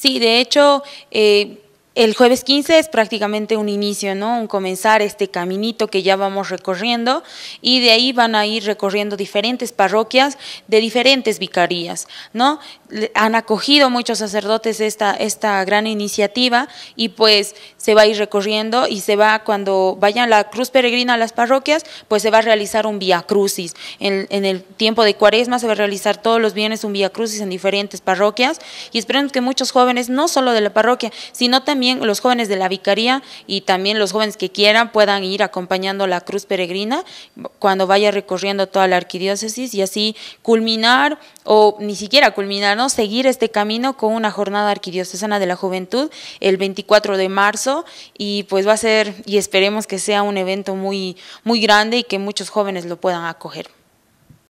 Sí, de hecho, eh, el jueves 15 es prácticamente un inicio, ¿no? Un comenzar este caminito que ya vamos recorriendo y de ahí van a ir recorriendo diferentes parroquias de diferentes vicarías, ¿no? Han acogido muchos sacerdotes esta, esta gran iniciativa y pues se va a ir recorriendo y se va, cuando vaya la cruz peregrina a las parroquias, pues se va a realizar un vía crucis. En, el tiempo de cuaresma se va a realizar todos los viernes un vía crucis en diferentes parroquias y esperemos que muchos jóvenes, no solo de la parroquia, sino también también los jóvenes de la vicaría y también los jóvenes que quieran puedan ir acompañando la cruz peregrina cuando vaya recorriendo toda la arquidiócesis y así culminar o ni siquiera culminar, seguir este camino con una jornada arquidiocesana de la juventud el 24 de marzo y pues va a ser y esperemos que sea un evento muy muy grande y que muchos jóvenes lo puedan acoger.